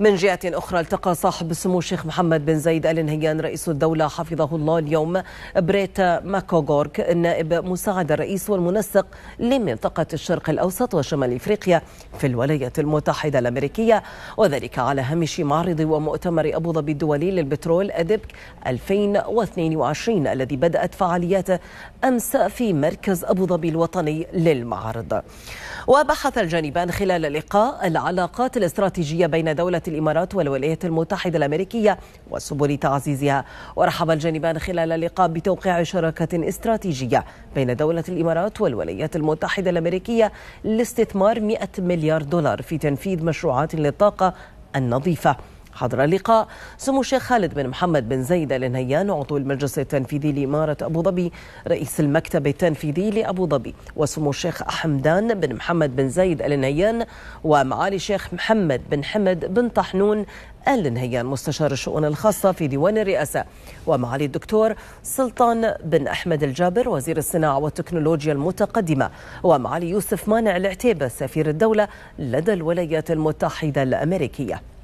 من جهة أخرى التقى صاحب السمو الشيخ محمد بن زايد آل نهيان رئيس الدولة حفظه الله اليوم بريتا ماكوغورك النائب مساعد الرئيس والمنسق لمنطقة الشرق الأوسط وشمال إفريقيا في الولايات المتحدة الأمريكية وذلك على هامش معرض ومؤتمر أبو ظبي الدولي للبترول أدبك 2022 الذي بدأت فعالياته أمس في مركز أبو ظبي الوطني للمعرض وبحث الجانبان خلال اللقاء العلاقات الاستراتيجية بين دولة الإمارات والولايات المتحدة الأمريكية وسبل تعزيزها ورحب الجانبان خلال اللقاء بتوقيع شراكة استراتيجية بين دولة الإمارات والولايات المتحدة الأمريكية لاستثمار 100 مليار دولار في تنفيذ مشروعات للطاقة النظيفة حضر اللقاء سمو الشيخ خالد بن محمد بن زيد ال نهيان عضو المجلس التنفيذي لإمارة أبو ظبي رئيس المكتب التنفيذي لأبو ظبي وسمو الشيخ حمدان بن محمد بن زيد ال نهيان ومعالي الشيخ محمد بن حمد بن طحنون آل نهيان مستشار الشؤون الخاصة في ديوان الرئاسة ومعالي الدكتور سلطان بن أحمد الجابر وزير الصناعة والتكنولوجيا المتقدمة ومعالي يوسف مانع العتيبة سفير الدولة لدى الولايات المتحدة الأمريكية